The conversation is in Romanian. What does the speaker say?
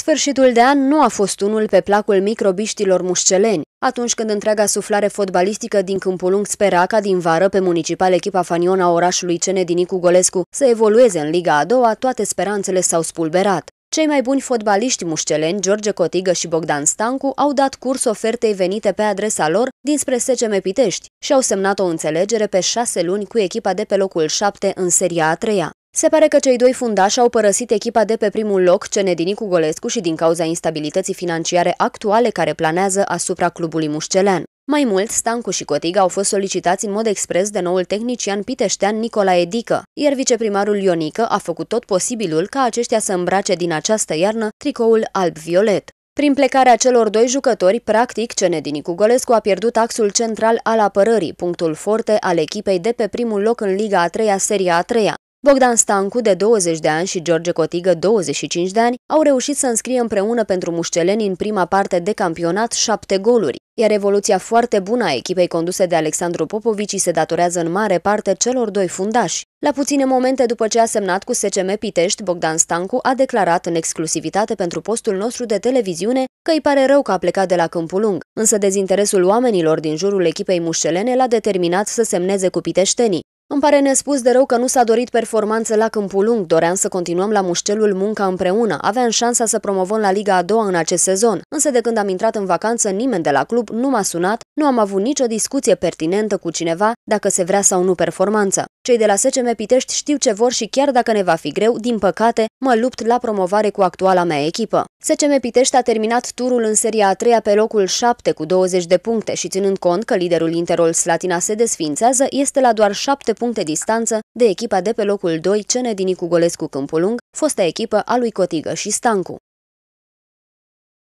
Sfârșitul de an nu a fost unul pe placul microbiștilor mușceleni. Atunci când întreaga suflare fotbalistică din Câmpul Lung spera ca din vară pe municipal echipa Faniona orașului din Dinicu Golescu să evolueze în Liga a doua, toate speranțele s-au spulberat. Cei mai buni fotbaliști mușceleni, George Cotigă și Bogdan Stancu, au dat curs ofertei venite pe adresa lor dinspre SCM Pitești și au semnat o înțelegere pe șase luni cu echipa de pe locul 7 în seria a treia. Se pare că cei doi fundași au părăsit echipa de pe primul loc, cu Golescu și din cauza instabilității financiare actuale care planează asupra clubului mușcelean. Mai mult, Stancu și Cotiga au fost solicitați în mod expres de noul tehnician piteștean Nicolae Dică, iar viceprimarul Ionică a făcut tot posibilul ca aceștia să îmbrace din această iarnă tricoul alb-violet. Prin plecarea celor doi jucători, practic, Cenedinicu Golescu a pierdut axul central al apărării, punctul forte al echipei de pe primul loc în Liga a 3-a, Seria a 3-a. Bogdan Stancu, de 20 de ani, și George Cotigă, 25 de ani, au reușit să înscrie împreună pentru mușceleni în prima parte de campionat șapte goluri, iar evoluția foarte bună a echipei conduse de Alexandru Popovici se datorează în mare parte celor doi fundași. La puține momente după ce a semnat cu SCM Pitești, Bogdan Stancu a declarat în exclusivitate pentru postul nostru de televiziune că îi pare rău că a plecat de la Câmpul Lung, însă dezinteresul oamenilor din jurul echipei mușelene l-a determinat să semneze cu piteștenii. Îmi pare nespus de rău că nu s-a dorit performanță la câmpul lung. Doream să continuăm la mușcelul munca împreună. Aveam șansa să promovăm la Liga a doua în acest sezon. Însă de când am intrat în vacanță, nimeni de la club nu m-a sunat, nu am avut nicio discuție pertinentă cu cineva dacă se vrea sau nu performanță. Cei de la SCM Pitești știu ce vor și chiar dacă ne va fi greu, din păcate, mă lupt la promovare cu actuala mea echipă. SCM Pitești a terminat turul în seria a treia pe locul 7 cu 20 de puncte și ținând cont că liderul Interol Slatina se desfințează, este la doar 7 puncte distanță de echipa de pe locul 2 Cene din Icu Golescu Câmpulung, fosta echipă a lui Cotigă și Stancu.